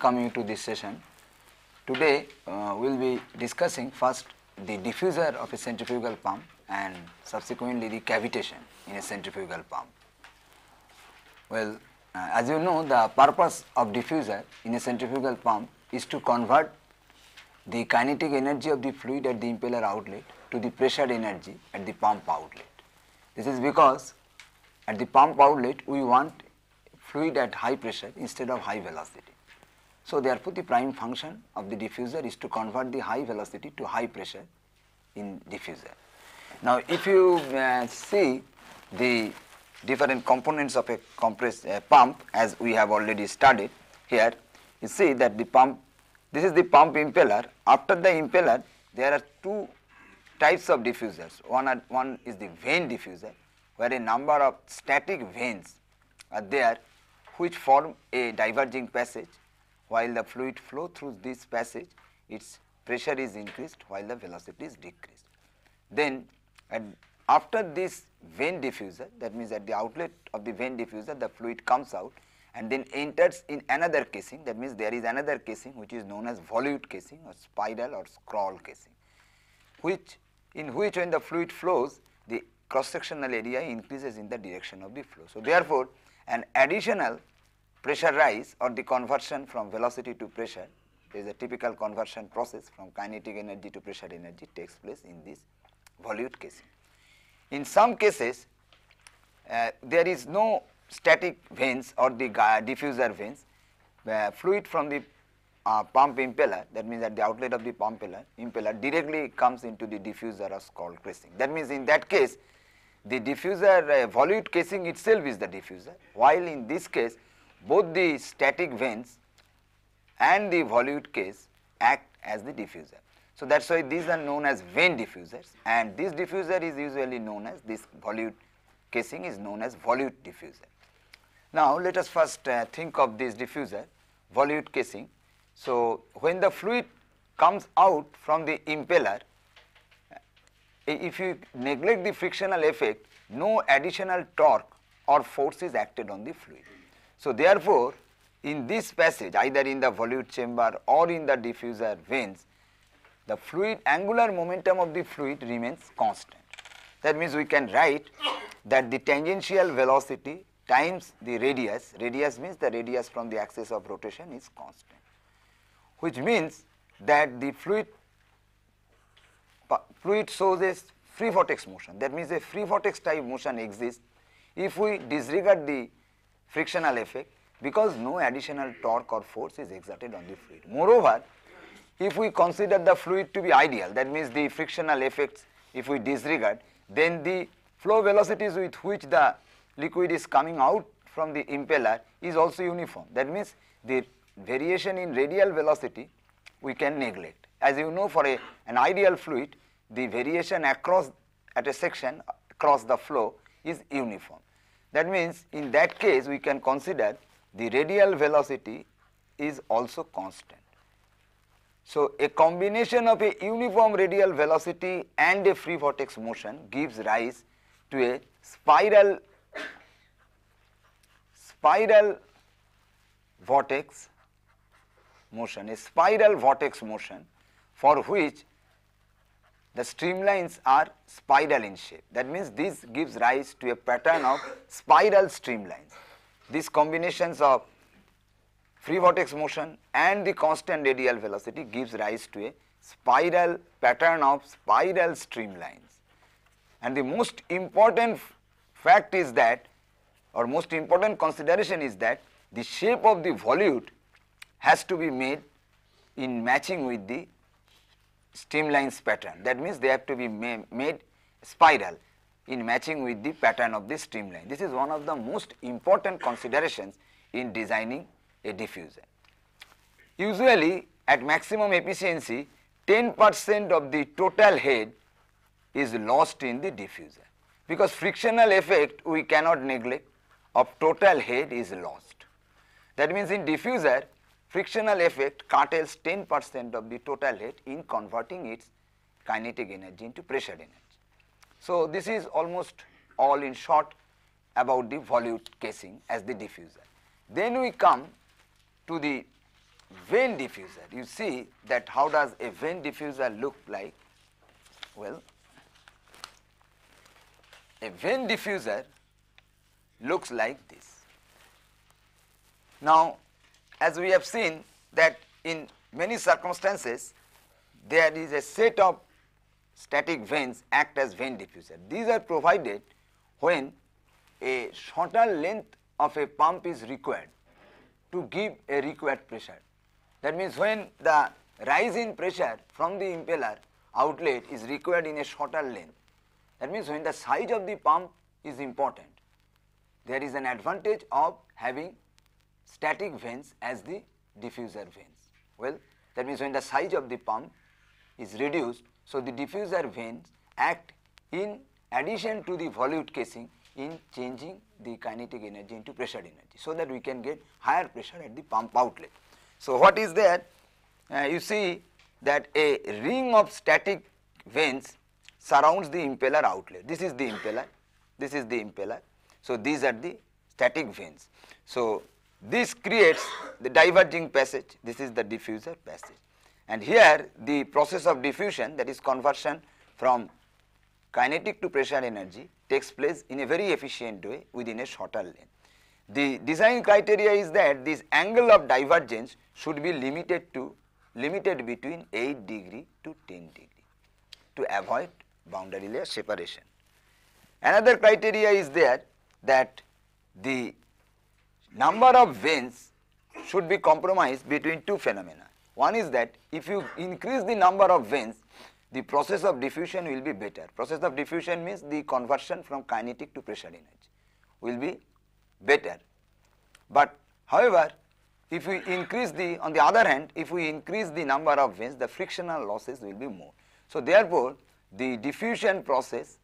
coming to this session. Today uh, we will be discussing first the diffuser of a centrifugal pump and subsequently the cavitation in a centrifugal pump. Well, uh, as you know the purpose of diffuser in a centrifugal pump is to convert the kinetic energy of the fluid at the impeller outlet to the pressure energy at the pump outlet. This is because at the pump outlet we want fluid at high pressure instead of high velocity. So, therefore, the prime function of the diffuser is to convert the high velocity to high pressure in diffuser. Now, if you uh, see the different components of a compressed uh, pump as we have already studied here, you see that the pump, this is the pump impeller. After the impeller, there are two types of diffusers. One, are, one is the vane diffuser, where a number of static vanes are there which form a diverging passage while the fluid flow through this passage its pressure is increased while the velocity is decreased. Then after this vane diffuser that means at the outlet of the vane diffuser the fluid comes out and then enters in another casing that means there is another casing which is known as volute casing or spiral or scroll casing which in which when the fluid flows the cross sectional area increases in the direction of the flow. So, therefore, an additional Pressure rise or the conversion from velocity to pressure is a typical conversion process from kinetic energy to pressure energy takes place in this volute case. In some cases, uh, there is no static vanes or the diffuser vanes, uh, fluid from the uh, pump impeller that means at the outlet of the pump impeller, impeller directly comes into the diffuser as called casing. That means in that case the diffuser uh, volute casing itself is the diffuser while in this case both the static vanes and the volute case act as the diffuser. So that is why these are known as vane diffusers and this diffuser is usually known as this volute casing is known as volute diffuser. Now let us first uh, think of this diffuser volute casing. So when the fluid comes out from the impeller, uh, if you neglect the frictional effect, no additional torque or force is acted on the fluid. So, therefore, in this passage either in the volute chamber or in the diffuser veins, the fluid angular momentum of the fluid remains constant. That means we can write that the tangential velocity times the radius, radius means the radius from the axis of rotation is constant, which means that the fluid fluid shows a free vortex motion. That means a free vortex type motion exists if we disregard the frictional effect because no additional torque or force is exerted on the fluid. Moreover, if we consider the fluid to be ideal, that means the frictional effects if we disregard, then the flow velocities with which the liquid is coming out from the impeller is also uniform. That means the variation in radial velocity we can neglect. As you know for a, an ideal fluid, the variation across at a section across the flow is uniform. That means, in that case we can consider the radial velocity is also constant. So, a combination of a uniform radial velocity and a free vortex motion gives rise to a spiral spiral vortex motion, a spiral vortex motion for which the streamlines are spiral in shape. That means this gives rise to a pattern of spiral streamlines. These combinations of free vortex motion and the constant radial velocity gives rise to a spiral pattern of spiral streamlines. And the most important fact is that or most important consideration is that the shape of the volute has to be made in matching with the streamlines pattern. That means they have to be ma made spiral in matching with the pattern of the streamline. This is one of the most important considerations in designing a diffuser. Usually at maximum efficiency 10 percent of the total head is lost in the diffuser because frictional effect we cannot neglect of total head is lost. That means in diffuser Frictional effect curtails 10 percent of the total heat in converting its kinetic energy into pressure energy. So, this is almost all in short about the volute casing as the diffuser. Then we come to the vane diffuser. You see that how does a vane diffuser look like? Well, a vane diffuser looks like this. Now, as we have seen that in many circumstances there is a set of static veins act as vein diffuser. These are provided when a shorter length of a pump is required to give a required pressure. That means when the rise in pressure from the impeller outlet is required in a shorter length, that means when the size of the pump is important, there is an advantage of having static veins as the diffuser veins. Well, that means when the size of the pump is reduced, so the diffuser veins act in addition to the volute casing in changing the kinetic energy into pressure energy, so that we can get higher pressure at the pump outlet. So, what is that? Uh, you see that a ring of static veins surrounds the impeller outlet. This is the impeller, this is the impeller. So, these are the static veins. So, this creates the diverging passage, this is the diffuser passage. And here the process of diffusion that is conversion from kinetic to pressure energy takes place in a very efficient way within a shorter length. The design criteria is that this angle of divergence should be limited to limited between 8 degree to 10 degree to avoid boundary layer separation. Another criteria is there that the number of veins should be compromised between two phenomena. One is that if you increase the number of veins, the process of diffusion will be better. Process of diffusion means the conversion from kinetic to pressure energy will be better. But however, if we increase the on the other hand, if we increase the number of veins, the frictional losses will be more. So, therefore, the diffusion process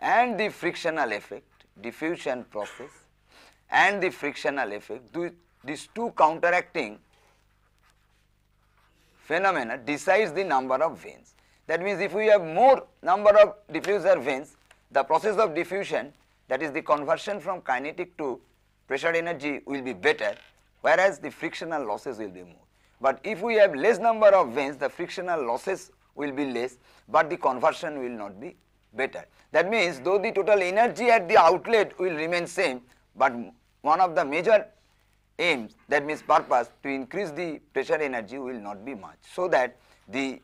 and the frictional effect diffusion process and the frictional effect, these two counteracting phenomena decides the number of veins. That means if we have more number of diffuser veins, the process of diffusion that is the conversion from kinetic to pressure energy will be better, whereas the frictional losses will be more. But if we have less number of veins, the frictional losses will be less, but the conversion will not be better. That means hmm. though the total energy at the outlet will remain same, but one of the major aims that means purpose to increase the pressure energy will not be much. So that the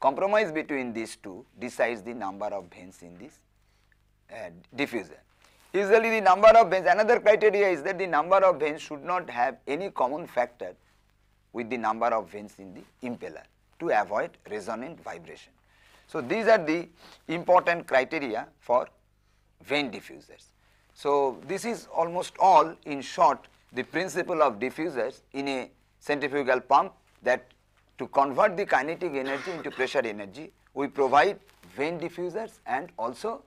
compromise between these two decides the number of vanes in this uh, diffuser. Usually the number of vanes, another criteria is that the number of vanes should not have any common factor with the number of vanes in the impeller to avoid resonant vibration. So, these are the important criteria for vane diffusers. So, this is almost all in short the principle of diffusers in a centrifugal pump that to convert the kinetic energy into pressure energy, we provide vane diffusers and also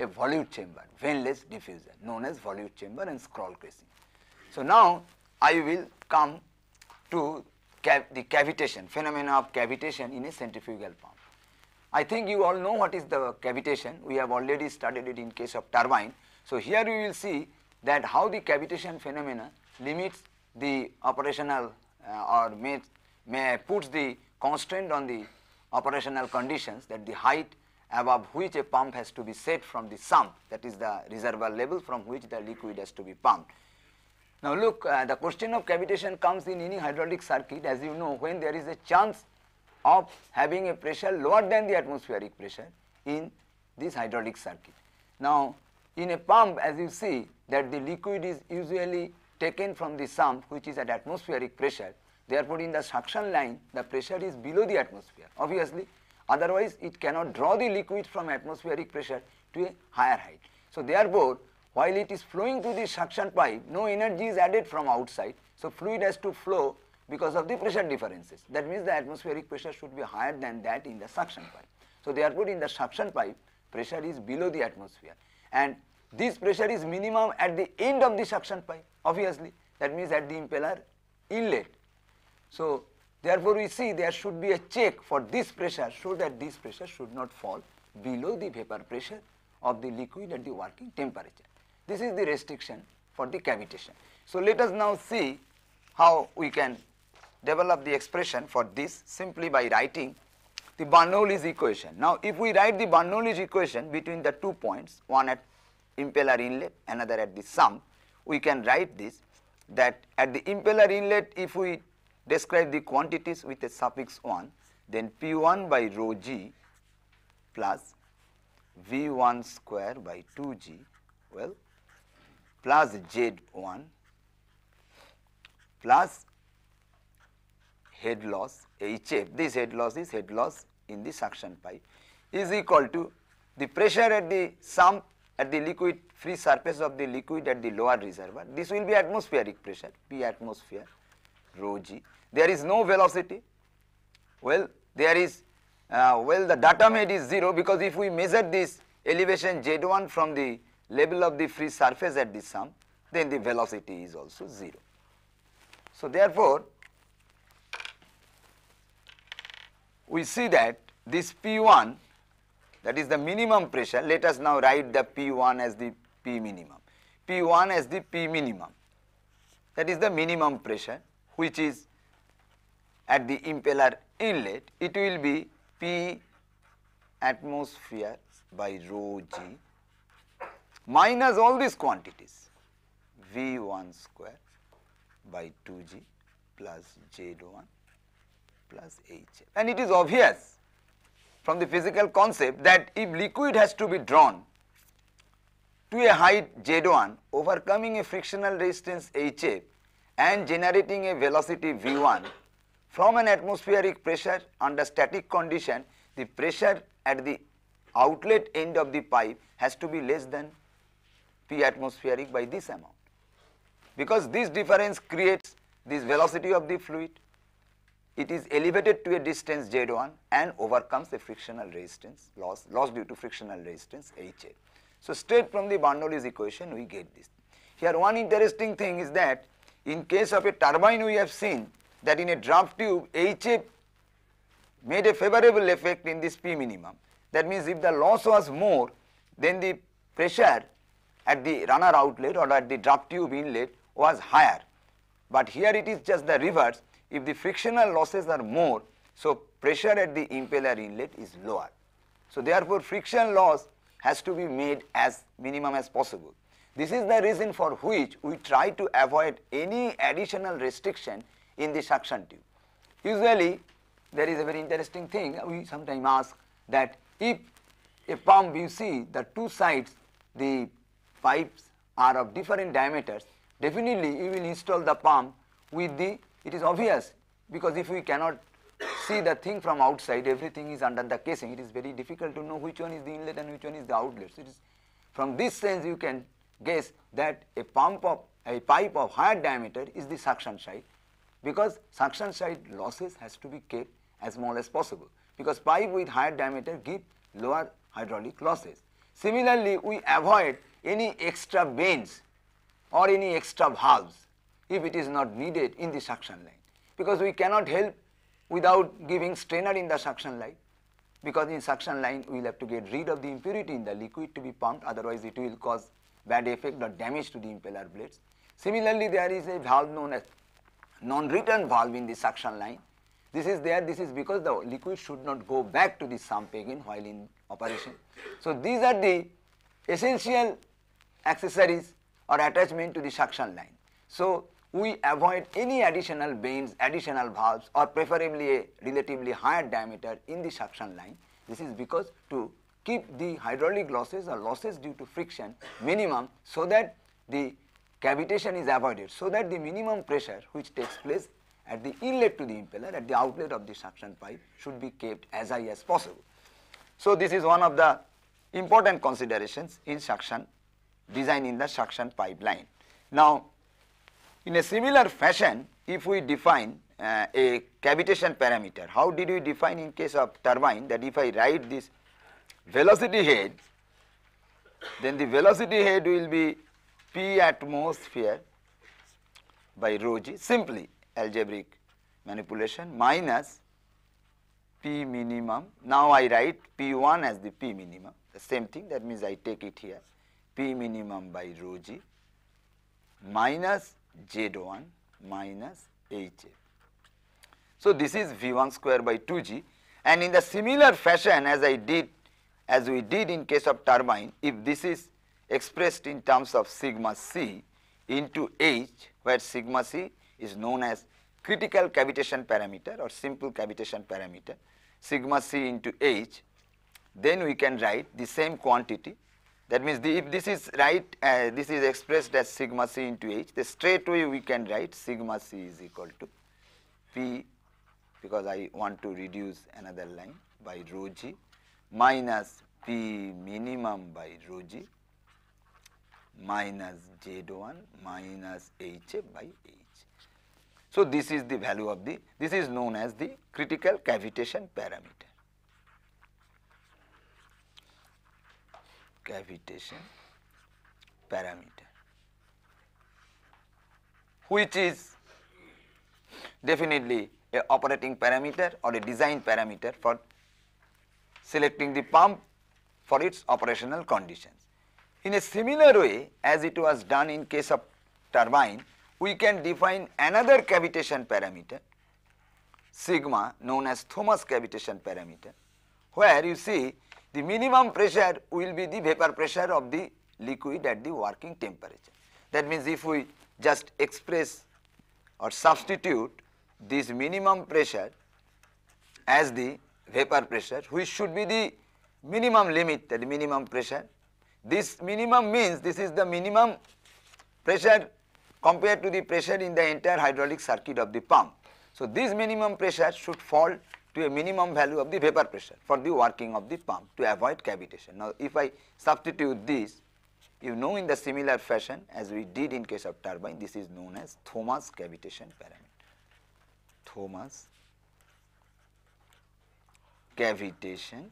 a volute chamber, veineless diffuser known as volute chamber and scroll casing. So, now I will come to cav the cavitation, phenomena of cavitation in a centrifugal pump. I think you all know what is the cavitation. We have already studied it in case of turbine. So, here you will see that how the cavitation phenomena limits the operational uh, or may, may puts the constraint on the operational conditions that the height above which a pump has to be set from the sump that is the reservoir level from which the liquid has to be pumped. Now look uh, the question of cavitation comes in any hydraulic circuit as you know when there is a chance of having a pressure lower than the atmospheric pressure in this hydraulic circuit. Now, in a pump as you see that the liquid is usually taken from the sump which is at atmospheric pressure. Therefore, in the suction line the pressure is below the atmosphere obviously otherwise it cannot draw the liquid from atmospheric pressure to a higher height. So, therefore, while it is flowing through the suction pipe no energy is added from outside. So, fluid has to flow because of the pressure differences. That means the atmospheric pressure should be higher than that in the suction pipe. So therefore, in the suction pipe, pressure is below the atmosphere and this pressure is minimum at the end of the suction pipe obviously that means at the impeller inlet. So therefore, we see there should be a check for this pressure so that this pressure should not fall below the vapor pressure of the liquid at the working temperature. This is the restriction for the cavitation. So let us now see how we can develop the expression for this simply by writing the Bernoulli's equation. Now, if we write the Bernoulli's equation between the two points, one at impeller inlet, another at the sum, we can write this that at the impeller inlet, if we describe the quantities with a suffix 1, then P1 by rho g plus V1 square by 2g, well, plus Z1 plus head loss HF, this head loss is head loss in the suction pipe is equal to the pressure at the sump at the liquid free surface of the liquid at the lower reservoir. This will be atmospheric pressure P atmosphere rho g. There is no velocity. Well, there is uh, well the datum head is 0 because if we measure this elevation z1 from the level of the free surface at the sump then the velocity is also 0. So, therefore, we see that this P1 that is the minimum pressure, let us now write the P1 as the P minimum, P1 as the P minimum that is the minimum pressure which is at the impeller inlet, it will be P atmosphere by rho g minus all these quantities V1 square by 2g plus J1 plus HF. And it is obvious from the physical concept that if liquid has to be drawn to a height Z1 overcoming a frictional resistance HF and generating a velocity V1 from an atmospheric pressure under static condition the pressure at the outlet end of the pipe has to be less than P atmospheric by this amount because this difference creates this velocity of the fluid it is elevated to a distance Z1 and overcomes the frictional resistance loss, loss due to frictional resistance HA. So, straight from the Bernoulli's equation we get this. Here one interesting thing is that in case of a turbine we have seen that in a draft tube HA made a favorable effect in this P minimum. That means if the loss was more then the pressure at the runner outlet or at the draft tube inlet was higher. But here it is just the reverse if the frictional losses are more, so pressure at the impeller inlet is lower. So therefore, friction loss has to be made as minimum as possible. This is the reason for which we try to avoid any additional restriction in the suction tube. Usually, there is a very interesting thing we sometimes ask that if a pump you see the two sides the pipes are of different diameters, definitely you will install the pump with the it is obvious because if we cannot see the thing from outside, everything is under the casing. It is very difficult to know which one is the inlet and which one is the outlet. So it is from this sense you can guess that a pump of a pipe of higher diameter is the suction side because suction side losses has to be kept as small as possible because pipe with higher diameter give lower hydraulic losses. Similarly, we avoid any extra bends or any extra valves if it is not needed in the suction line. Because we cannot help without giving strainer in the suction line because in suction line we will have to get rid of the impurity in the liquid to be pumped otherwise it will cause bad effect or damage to the impeller blades. Similarly, there is a valve known as non-return valve in the suction line. This is there, this is because the liquid should not go back to the sump again while in operation. So, these are the essential accessories or attachment to the suction line. So, we avoid any additional bends, additional valves or preferably a relatively higher diameter in the suction line. This is because to keep the hydraulic losses or losses due to friction minimum so that the cavitation is avoided, so that the minimum pressure which takes place at the inlet to the impeller at the outlet of the suction pipe should be kept as high as possible. So, this is one of the important considerations in suction design in the suction pipeline. Now, in a similar fashion, if we define uh, a cavitation parameter, how did we define in case of turbine that if I write this velocity head, then the velocity head will be P atmosphere by rho g simply algebraic manipulation minus P minimum. Now I write P1 as the P minimum, the same thing that means I take it here P minimum by rho g minus Z1 minus HF. So, this is V1 square by 2G and in the similar fashion as I did as we did in case of turbine, if this is expressed in terms of sigma c into H where sigma c is known as critical cavitation parameter or simple cavitation parameter sigma c into H, then we can write the same quantity that means the, if this is right, uh, this is expressed as sigma c into h, straight straightway we can write sigma c is equal to p because I want to reduce another line by rho g minus p minimum by rho g minus z1 minus hf by h. So, this is the value of the, this is known as the critical cavitation parameter. cavitation parameter which is definitely a operating parameter or a design parameter for selecting the pump for its operational conditions. In a similar way as it was done in case of turbine, we can define another cavitation parameter sigma known as Thomas cavitation parameter where you see the minimum pressure will be the vapor pressure of the liquid at the working temperature. That means, if we just express or substitute this minimum pressure as the vapor pressure, which should be the minimum limit at minimum pressure. This minimum means this is the minimum pressure compared to the pressure in the entire hydraulic circuit of the pump. So, this minimum pressure should fall to a minimum value of the vapor pressure for the working of the pump to avoid cavitation. Now, if I substitute this, you know in the similar fashion as we did in case of turbine, this is known as Thomas cavitation parameter, Thomas cavitation,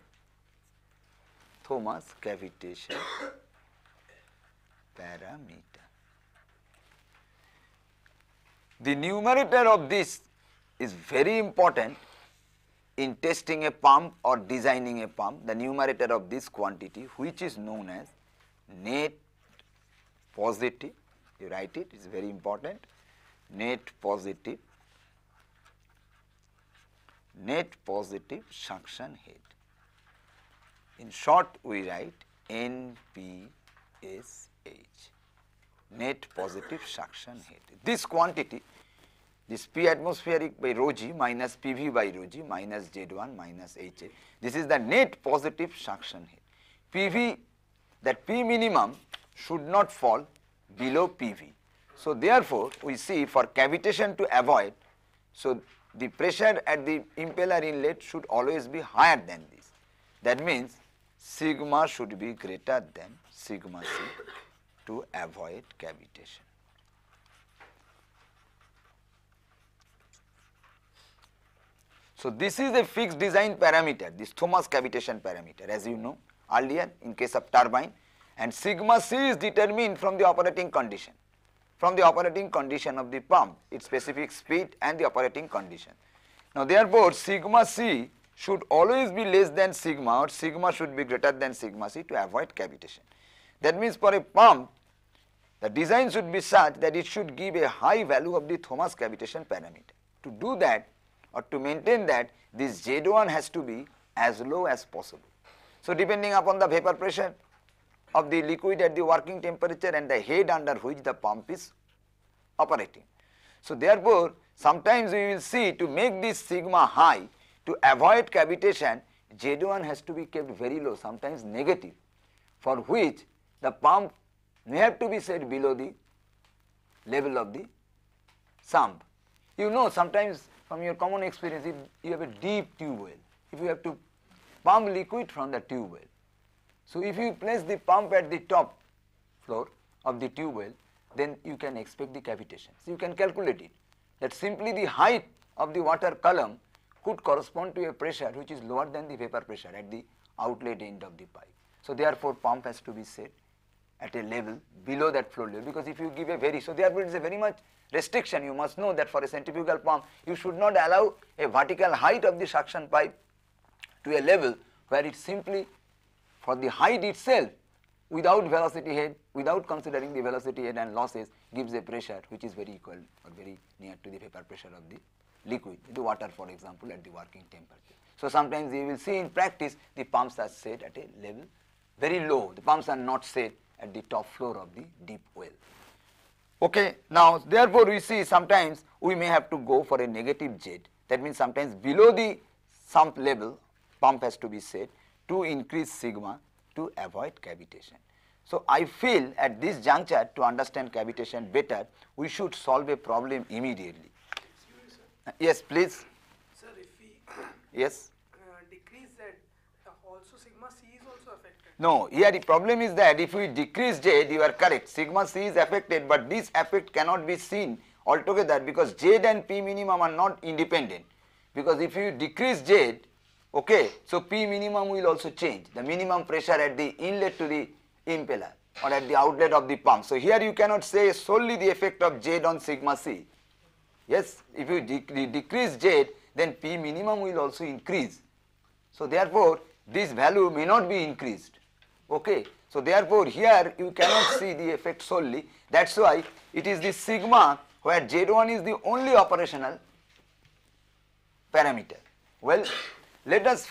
Thomas cavitation parameter. The numerator of this is very important in testing a pump or designing a pump, the numerator of this quantity which is known as net positive, you write it, it is very important, net positive, net positive suction head. In short, we write NPSH, net positive suction head. This quantity This P atmospheric by rho g minus v by rho g minus 1 minus a. This is the net positive suction here. v that P minimum should not fall below p v So, therefore, we see for cavitation to avoid, so the pressure at the impeller inlet should always be higher than this. That means sigma should be greater than sigma c to avoid cavitation. So this is a fixed design parameter, this Thomas cavitation parameter as you know earlier in case of turbine and sigma c is determined from the operating condition, from the operating condition of the pump, its specific speed and the operating condition. Now therefore sigma c should always be less than sigma or sigma should be greater than sigma c to avoid cavitation. That means for a pump the design should be such that it should give a high value of the Thomas cavitation parameter. To do that or to maintain that this Z1 has to be as low as possible. So, depending upon the vapor pressure of the liquid at the working temperature and the head under which the pump is operating. So, therefore, sometimes we will see to make this sigma high to avoid cavitation Z1 has to be kept very low sometimes negative for which the pump may have to be set below the level of the sump. You know sometimes from your common experience, if you have a deep tube well, if you have to pump liquid from the tube well, so if you place the pump at the top floor of the tube well, then you can expect the cavitation. So you can calculate it that simply the height of the water column could correspond to a pressure which is lower than the vapor pressure at the outlet end of the pipe. So therefore, pump has to be set at a level below that flow level because if you give a very, so therefore it is a very much restriction. You must know that for a centrifugal pump, you should not allow a vertical height of the suction pipe to a level where it simply for the height itself without velocity head, without considering the velocity head and losses gives a pressure which is very equal or very near to the vapor pressure of the liquid, the water for example at the working temperature. So, sometimes you will see in practice the pumps are set at a level very low, the pumps are not set at the top floor of the deep well. Okay, now therefore we see sometimes we may have to go for a negative jet. That means sometimes below the sump level pump has to be set to increase sigma to avoid cavitation. So, I feel at this juncture to understand cavitation better, we should solve a problem immediately. Yes, please. Sir, if we yes. Uh, decrease that, uh, also sigma c no, here the problem is that if we decrease J, you are correct, sigma C is affected, but this effect cannot be seen altogether because Z and P minimum are not independent. Because if you decrease Z, okay, so P minimum will also change, the minimum pressure at the inlet to the impeller or at the outlet of the pump. So here you cannot say solely the effect of Z on sigma C. Yes, if you de decrease Z, then P minimum will also increase. So therefore, this value may not be increased. Okay, so therefore here you cannot see the effect solely. That's why it is the sigma where Z1 is the only operational parameter. Well, let us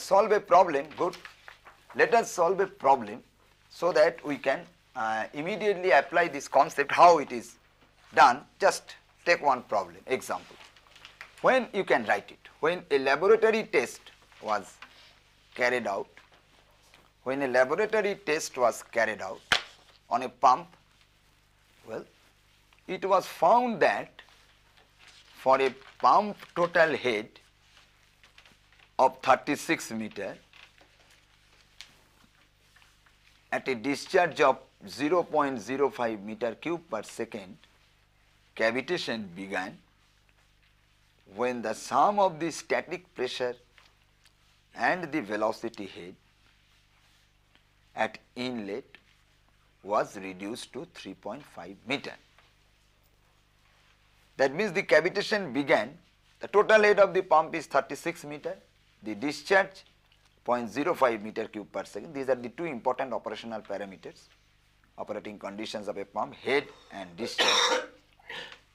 solve a problem. Good. Let us solve a problem so that we can uh, immediately apply this concept how it is done. Just take one problem example. When you can write it. When a laboratory test was carried out when a laboratory test was carried out on a pump, well, it was found that for a pump total head of 36 meter at a discharge of 0.05 meter cube per second, cavitation began when the sum of the static pressure and the velocity head at inlet was reduced to 3.5 meter. That means the cavitation began, the total head of the pump is 36 meter, the discharge 0.05 meter cube per second. These are the two important operational parameters, operating conditions of a pump, head and discharge.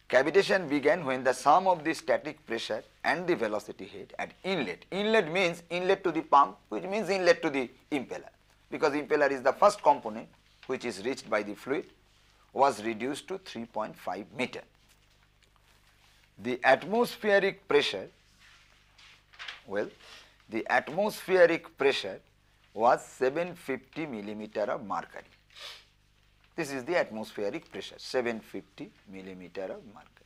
Cavitation began when the sum of the static pressure and the velocity head at inlet. Inlet means inlet to the pump, which means inlet to the impeller because impeller is the first component which is reached by the fluid was reduced to 3.5 meter. The atmospheric pressure, well, the atmospheric pressure was 750 millimeter of mercury. This is the atmospheric pressure, 750 millimeter of mercury.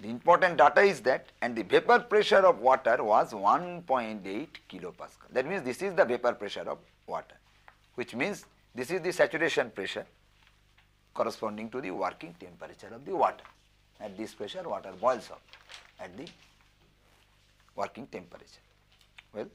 The important data is that and the vapor pressure of water was 1.8 kilopascal. That means this is the vapor pressure of water which means this is the saturation pressure corresponding to the working temperature of the water. At this pressure water boils up at the working temperature. Well,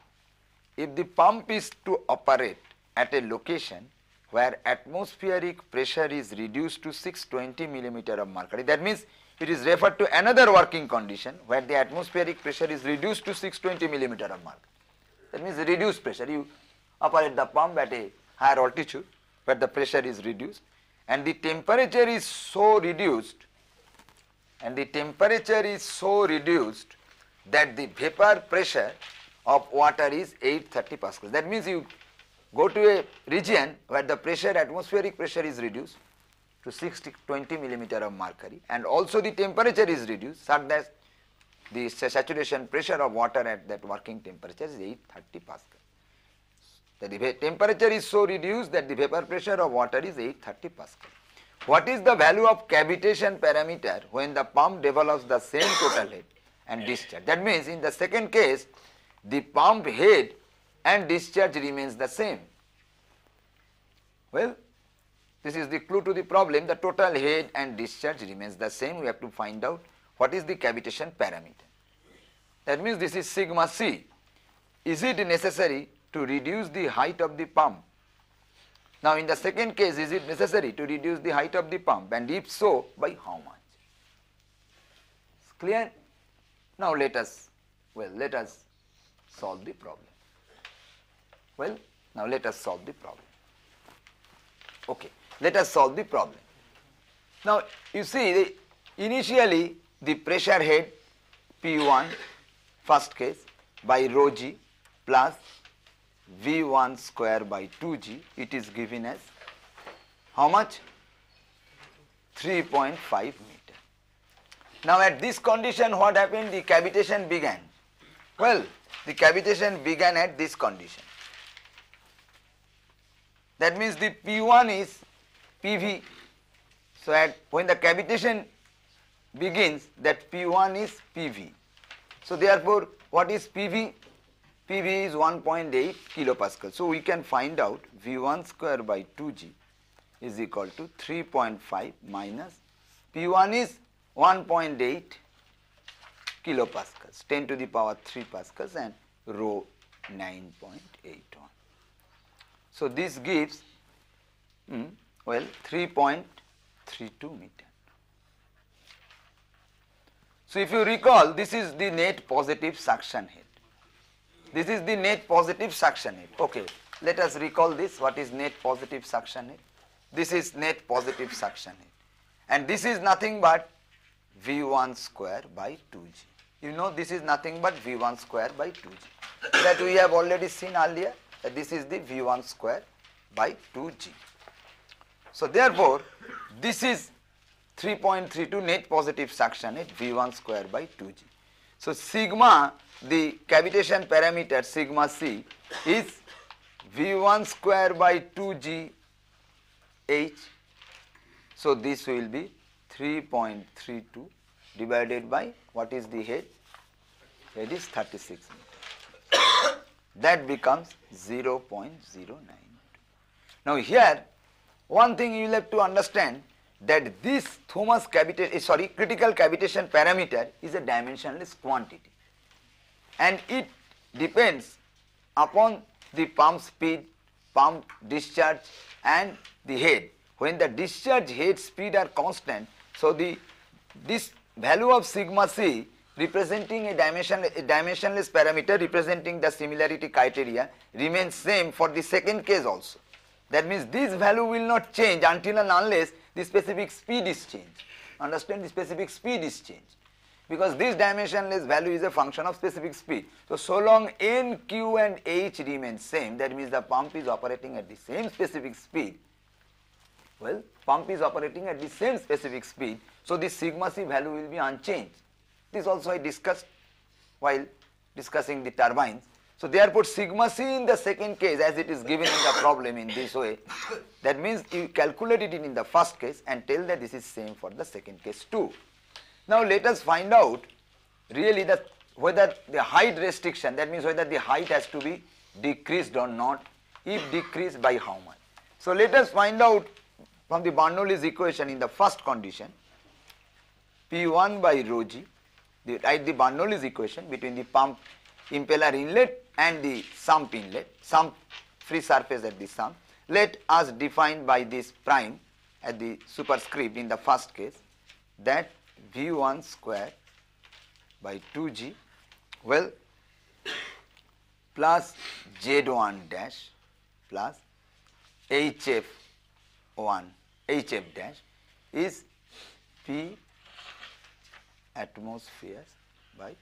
if the pump is to operate at a location where atmospheric pressure is reduced to 620 millimeter of mercury, that means it is referred to another working condition where the atmospheric pressure is reduced to 620 millimeter of mark. That means reduced pressure. You operate the pump at a higher altitude where the pressure is reduced and the temperature is so reduced and the temperature is so reduced that the vapor pressure of water is 830 Pascal. That means you go to a region where the pressure, atmospheric pressure is reduced to 60 20 millimeter of mercury and also the temperature is reduced such that the saturation pressure of water at that working temperature is 830 Pascal. The temperature is so reduced that the vapor pressure of water is 830 Pascal. What is the value of cavitation parameter when the pump develops the same total head and discharge? That means in the second case, the pump head and discharge remains the same. Well, this is the clue to the problem. The total head and discharge remains the same. We have to find out what is the cavitation parameter. That means this is sigma c. Is it necessary to reduce the height of the pump? Now, in the second case, is it necessary to reduce the height of the pump and if so, by how much? It's clear? Now, let us, well, let us solve the problem. Well, now let us solve the problem. Okay. Let us solve the problem. Now, you see, initially the pressure head P1 first case by rho g plus V1 square by 2g, it is given as how much? 3.5 meter. Now, at this condition, what happened? The cavitation began. Well, the cavitation began at this condition. That means the P1 is PV. So at when the cavitation begins that P1 is PV. So therefore what is PV? PV is 1.8 kilopascal. So we can find out V1 square by 2G is equal to 3.5 minus P1 is 1.8 kilopascals 10 to the power 3 pascals and rho 9.81. So this gives hmm, well 3.32 meter. So, if you recall this is the net positive suction head, this is the net positive suction head. Okay. Let us recall this what is net positive suction head, this is net positive suction head and this is nothing but V1 square by 2G. You know this is nothing but V1 square by 2G that we have already seen earlier this is the V1 square by 2G. So therefore, this is 3.32 net positive suction at V1 square by 2G. So sigma, the cavitation parameter sigma C is V1 square by 2G H. So this will be 3.32 divided by what is the head? Head is 36 meter. that becomes 0.09. Now here one thing you will have to understand that this Thomas cavitation, eh, sorry, critical cavitation parameter is a dimensionless quantity and it depends upon the pump speed, pump discharge and the head. When the discharge head speed are constant, so the this value of sigma c representing a, dimension, a dimensionless parameter representing the similarity criteria remains same for the second case also. That means this value will not change until and unless the specific speed is changed. Understand the specific speed is changed because this dimensionless value is a function of specific speed. So, so long n, q and h remain same that means the pump is operating at the same specific speed. Well, pump is operating at the same specific speed. So, this sigma c value will be unchanged. This also I discussed while discussing the turbines. So therefore sigma c in the second case as it is given in the problem in this way that means you calculate it in the first case and tell that this is same for the second case too. Now let us find out really that whether the height restriction that means whether the height has to be decreased or not if decreased by how much. So let us find out from the Bernoulli's equation in the first condition P1 by rho g the, write the Bernoulli's equation between the pump impeller inlet and the sump inlet, sump free surface at the sump. Let us define by this prime at the superscript in the first case that V1 square by 2G well plus Z1 dash plus HF1 HF dash is P atmospheres by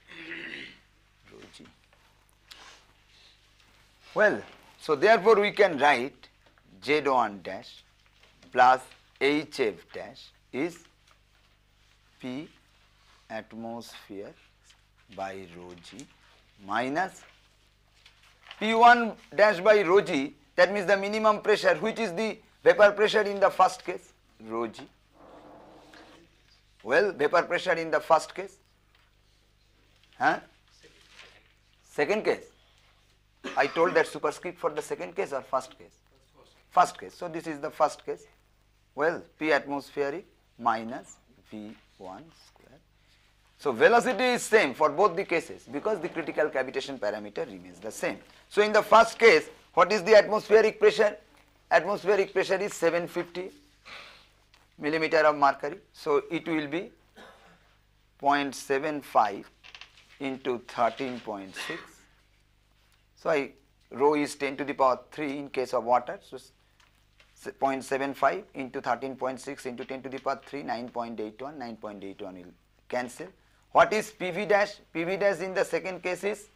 rho g. Well, so therefore we can write z1 dash plus hf dash is p atmosphere by rho g minus p1 dash by rho g that means the minimum pressure which is the vapor pressure in the first case rho g well vapor pressure in the first case huh Second case, I told that superscript for the second case or first case? First case. So, this is the first case. Well, P atmospheric minus V1 square. So, velocity is same for both the cases because the critical cavitation parameter remains the same. So, in the first case, what is the atmospheric pressure? Atmospheric pressure is 750 millimeter of mercury. So, it will be 0.75 into 13.6. So, I rho is 10 to the power 3 in case of water. So, 0.75 into 13.6 into 10 to the power 3 9.81 9.81 will cancel. What is PV dash? PV dash in the second case is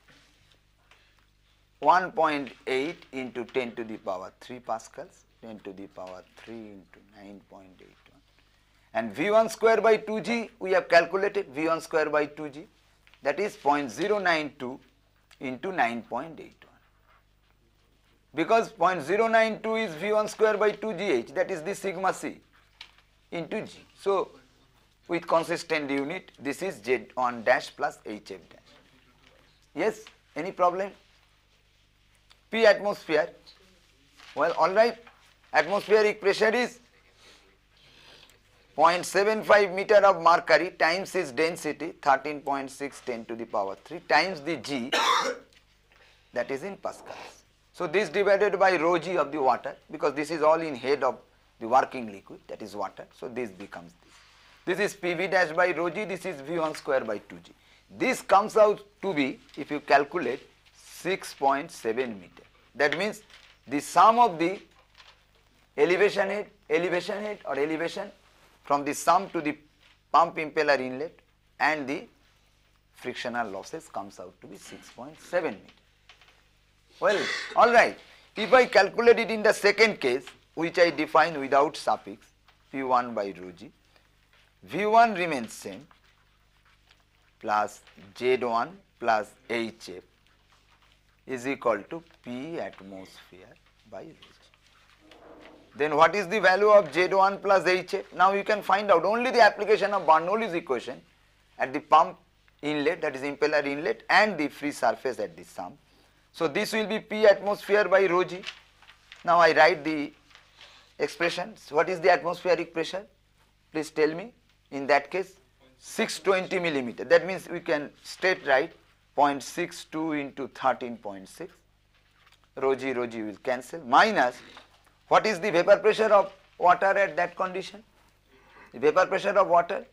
1.8 into 10 to the power 3 pascals 10 to the power 3 into 9.81 and V1 square by 2G we have calculated V1 square by 2G that is 0.092 into 9.81 because 0.092 is V1 square by 2GH that is the sigma C into G. So, with consistent unit this is Z1 dash plus HF dash. Yes, any problem? P atmosphere, well alright atmospheric pressure is 0.75 meter of mercury times its density 13.6 10 to the power 3 times the G that is in Pascals. So, this divided by rho G of the water because this is all in head of the working liquid that is water. So, this becomes this. This is PV dash by rho G, this is V1 square by 2G. This comes out to be if you calculate 6.7 meter. That means the sum of the elevation head, elevation head or elevation from the sum to the pump impeller inlet and the frictional losses comes out to be 6.7 meter. Well, all right. If I calculate it in the second case, which I define without suffix, P1 by rho g, V1 remains same plus Z1 plus HF is equal to P atmosphere by rho. Then what is the value of Z1 plus HA? Now you can find out only the application of Bernoulli's equation at the pump inlet that is impeller inlet and the free surface at the sump. So this will be P atmosphere by rho g. Now I write the expressions. What is the atmospheric pressure? Please tell me. In that case 620 millimeter. That means we can straight write 0.62 into 13.6 rho g rho g will cancel minus what is the vapor pressure of water at that condition? The vapor pressure of water?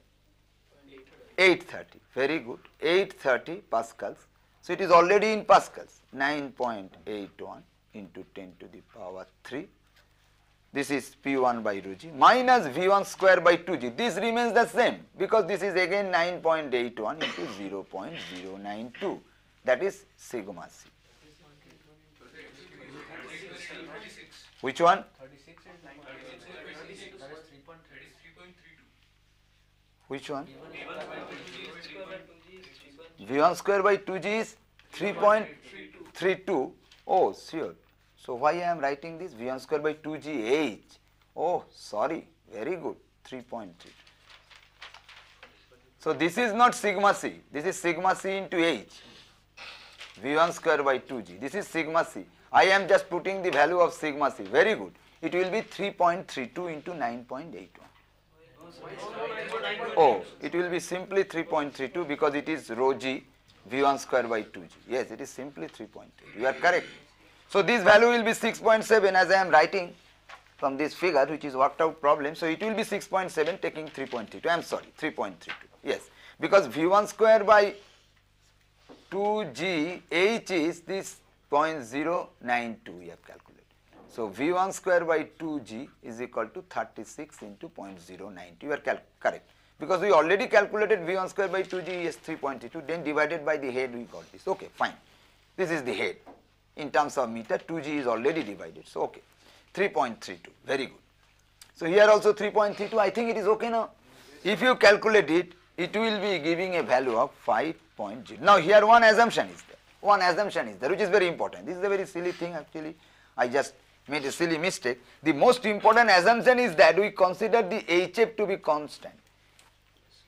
830, very good, 830 pascals. So it is already in pascals, 9.81 into 10 to the power 3. This is P1 by rho g minus V1 square by 2g. This remains the same because this is again 9.81 into 0.092 that is sigma c. Which one? 36 and 9. Which one? V1 square by 2G is 3.32. Oh, sure. So, why I am writing this? V1 square by 2GH. Oh, sorry. Very good. 3.3. So, this is not sigma C. This is sigma C into H. V1 square by 2G. This is sigma C. I am just putting the value of sigma c. Very good. It will be 3.32 into 9.81. Oh, it will be simply 3.32 because it is rho g v1 square by 2g. Yes, it is simply 3.3. You are correct. So, this value will be 6.7 as I am writing from this figure which is worked out problem. So, it will be 6.7 taking 3.32. I am sorry, 3.32. Yes, because v1 square by 2g h is this 0.092 we have calculated. So, V1 square by 2G is equal to 36 into 0.092 you are correct because we already calculated V1 square by 2G is 3.32 then divided by the head we got this okay fine this is the head in terms of meter 2G is already divided so okay 3.32 very good. So, here also 3.32 I think it is okay now if you calculate it it will be giving a value of 5.0 now here one assumption is there one assumption is there, which is very important. This is a very silly thing actually. I just made a silly mistake. The most important assumption is that we consider the HF to be constant.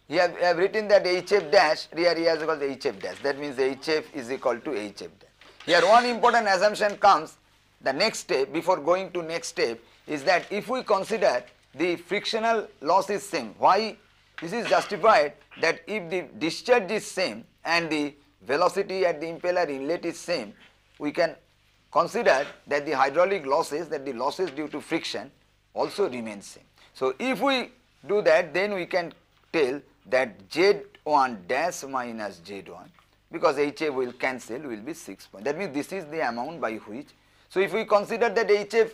Here have written that HF dash, here he has called HF dash. That means HF is equal to HF dash. Here one important assumption comes, the next step, before going to next step, is that if we consider the frictional loss is same, why this is justified that if the discharge is same and the velocity at the impeller inlet is same, we can consider that the hydraulic losses, that the losses due to friction also remain same. So, if we do that, then we can tell that Z1 dash minus Z1 because HF will cancel will be 6 point. That means this is the amount by which. So, if we consider that HF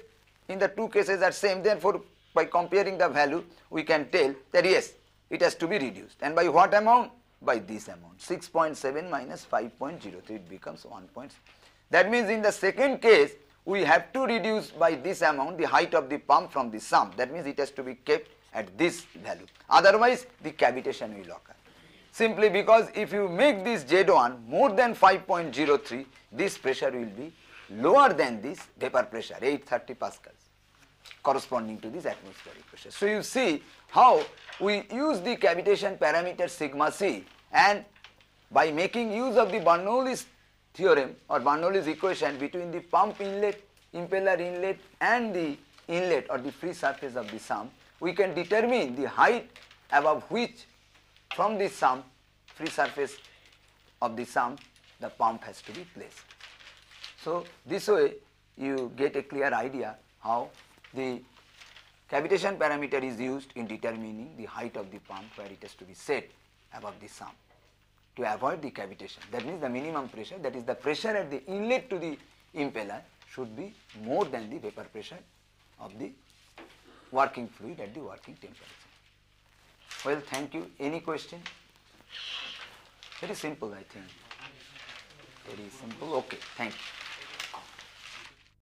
in the two cases are same, then for by comparing the value, we can tell that yes, it has to be reduced and by what amount? by this amount 6.7 minus 5.03 becomes 1. That means in the second case we have to reduce by this amount the height of the pump from the sum that means it has to be kept at this value otherwise the cavitation will occur. Simply because if you make this Z1 more than 5.03 this pressure will be lower than this vapor pressure 830 pascals corresponding to this atmospheric pressure. So, you see how we use the cavitation parameter sigma c and by making use of the Bernoulli's theorem or Bernoulli's equation between the pump inlet, impeller inlet and the inlet or the free surface of the sump, we can determine the height above which from the sump, free surface of the sump, the pump has to be placed. So, this way you get a clear idea how the cavitation parameter is used in determining the height of the pump where it has to be set above the sump to avoid the cavitation. That means the minimum pressure, that is the pressure at the inlet to the impeller should be more than the vapor pressure of the working fluid at the working temperature. Well, thank you. Any question? Very simple, I think. Very simple. Okay, thank you.